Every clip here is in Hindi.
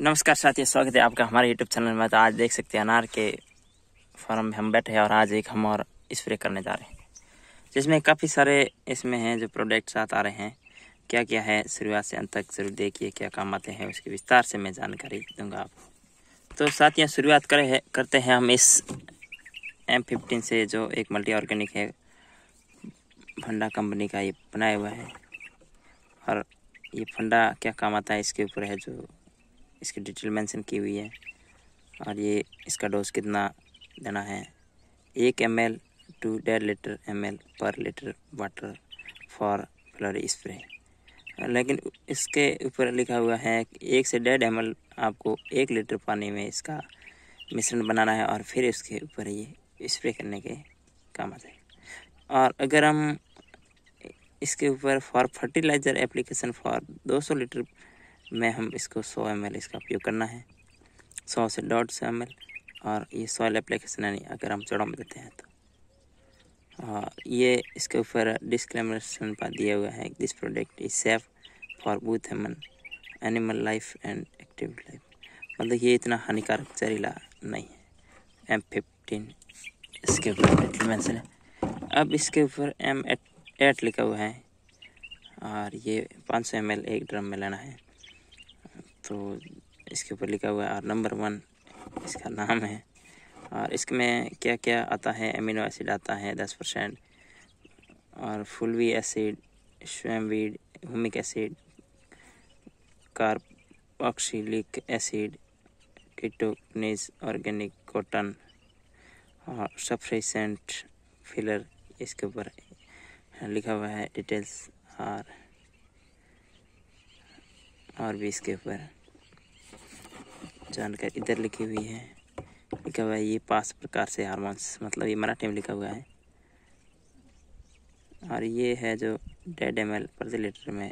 नमस्कार साथियों स्वागत है आपका हमारे यूट्यूब चैनल में तो आज देख सकते हैं अनार के फॉर्म में हम बैठे हैं और आज एक हम और स्प्रे करने जा रहे हैं जिसमें काफ़ी सारे इसमें हैं जो प्रोडक्ट साथ आ रहे हैं क्या क्या है शुरुआत से अंत तक जरूर देखिए क्या काम आते हैं उसके विस्तार से मैं जानकारी दूंगा आपको तो साथियों शुरुआत करे है, करते हैं हम इस एम फिफ्टीन से जो एक मल्टी ऑर्गेनिक है फंडा कंपनी का ये बनाया हुआ है और ये फंडा क्या काम आता है इसके ऊपर है जो इसकी डिटेल मेंशन की हुई है और ये इसका डोज कितना देना है एक एम एल टू डेढ़ litre M L per litre water for foliar spray लेकिन इसके ऊपर लिखा हुआ है एक से डेढ़ एम आपको एक लीटर पानी में इसका मिश्रण बनाना है और फिर इसके ऊपर ये स्प्रे करने के काम आते हैं और अगर हम इसके ऊपर for fertiliser application for 200 litre में हम इसको 100 एम इसका उपयोग करना है 100 से डॉट सौ एम और ये सॉयल एप्लीकेशन यानी अगर हम चौड़ा में देते हैं तो और ये इसके ऊपर डिस्क्लेमेशन पर दिया हुआ है this product is safe for both human animal life and active life मतलब ये इतना हानिकारक जहरीला नहीं है एम फिफ्टीन इसके ऊपर मैं अब इसके ऊपर एम एट, एट लिखा हुआ है और ये 500 सौ एक ड्रम में लेना है तो इसके ऊपर लिखा हुआ है और नंबर वन इसका नाम है और इसमें क्या क्या आता है अमीनो एसिड आता है दस परसेंट और fulvic acid seaweed humic acid carboxylic acid कीटोकनिज ऑर्गेनिक कॉटन और सफ्रेसेंट फिलर इसके ऊपर लिखा हुआ है डिटेल्स और और भी इसके ऊपर जानकारी इधर लिखी हुई है लिखा हुआ है ये पांच प्रकार से हारमोन्स मतलब ये मराठी में लिखा हुआ है और ये है जो डेढ़ एम एल प्रति लीटर में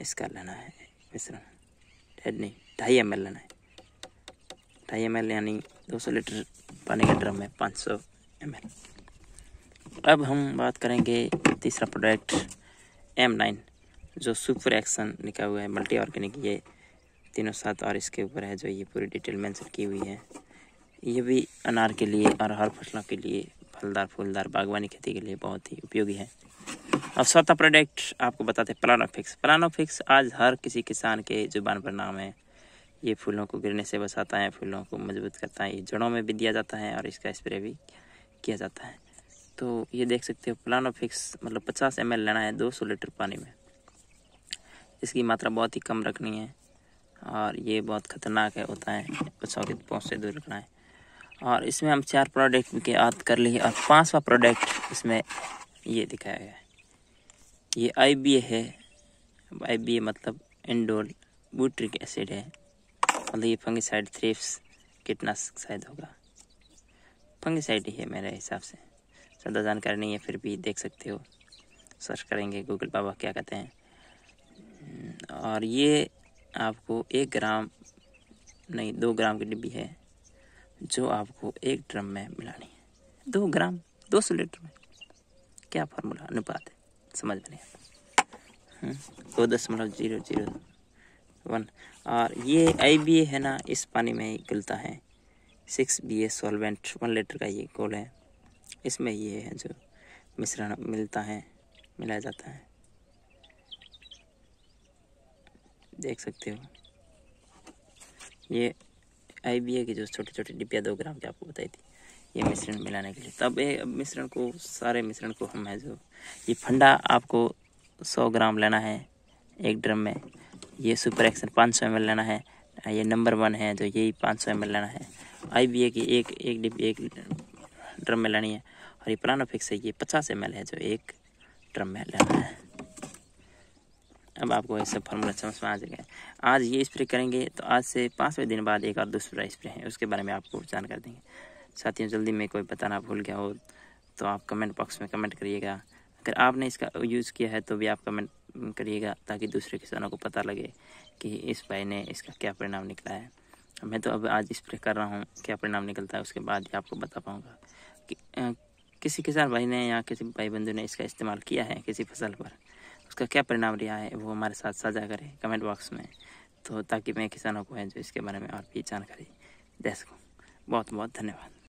इसका लेना है मिश्रण डेड नहीं ढाई एम एल लेना है ढाई एम एल यानी 200 लीटर पानी का ड्रम है 500 सौ एम एल अब हम बात करेंगे तीसरा प्रोडक्ट एम नाइन जो सुपर एक्शन लिखा हुआ है मल्टी ऑर्गेनिक ये तीनों सात और इसके ऊपर है जो ये पूरी डिटेल मेंशन की हुई है ये भी अनार के लिए और हर फसलों के लिए फलदार फूलदार बागवानी खेती के लिए बहुत ही उपयोगी है अब चौथा प्रोडक्ट आपको बताते हैं प्लानोफिक्स प्लानोफिक्स आज हर किसी किसान के जुबान पर नाम है ये फूलों को गिरने से बसाता है फूलों को मजबूत करता है ये जड़ों में भी दिया जाता है और इसका स्प्रे भी किया जाता है तो ये देख सकते हो प्लानोफिक्स मतलब पचास एम लेना है दो सौ लीटर पानी में इसकी मात्रा बहुत ही कम रखनी है और ये बहुत ख़तरनाक है होता है के पहुँच से दूर रखना है और इसमें हम चार प्रोडक्ट के याद कर लिए और पांचवा प्रोडक्ट इसमें ये दिखाया गया है ये आई बी ए है आई बी ए मतलब इंडोल बूट्रिक एसिड है मतलब ये फंगिसाइड थ्रिप्स कीटनाशक शायद होगा फंगिसाइड ही है मेरे हिसाब से ज़्यादा जानकारी नहीं है फिर भी देख सकते हो सर्च करेंगे गूगल बाबा क्या कहते हैं और ये आपको एक ग्राम नहीं दो ग्राम की डिब्बी है जो आपको एक ड्रम में मिलानी है दो ग्राम दो सौ लीटर में क्या फार्मूला अनुपात है समझ में नहीं हम्म, दो दशमलव जीरो जीरो वन और ये आई बी ए है ना इस पानी में ही गलता है six B A solvent one litre का ये गोल है इसमें ये है जो मिश्रण मिलता है मिलाया जाता है देख सकते हो ये आई बी ए की जो छोटे छोटे डिब्बिया दो ग्राम की आपको बताई थी ये मिश्रण मिलाने के लिए तब ये मिश्रण को सारे मिश्रण को हम है जो ये फंडा आपको सौ ग्राम लेना है एक ड्रम में ये सुपर एक्शन पाँच सौ एम लेना है ये नंबर वन है तो यही पाँच सौ एम लेना है आई बी ए की एक एक डिब्बी एक ड्रम में लेनी है और ये पुराना फिक्स है ये पचास एम है जो एक ड्रम में लेना है अब आपको ये सब फार्मूला समझ में आ जाएगा आज ये स्प्रे करेंगे तो आज से पाँचवें दिन बाद एक और दूसरा स्प्रे है उसके बारे में आपको जान कर देंगे साथियों जल्दी में कोई बताना भूल गया हो तो आप कमेंट बॉक्स में कमेंट करिएगा अगर आपने इसका यूज़ किया है तो भी आप कमेंट करिएगा ताकि दूसरे किसानों को पता लगे कि इस भाई ने इसका क्या परिणाम निकला है मैं तो अब आज स्प्रे कर रहा हूँ क्या परिणाम निकलता है उसके बाद ही आपको बता पाऊँगा कि, किसी किसान भाई ने या किसी भाई बंधु ने इसका इस्तेमाल किया है किसी फसल पर उसका क्या परिणाम रहा है वो हमारे साथ साझा करें कमेंट बॉक्स में तो ताकि मैं किसानों को है जो इसके बारे में और भी जानकारी दे सकूँ बहुत बहुत धन्यवाद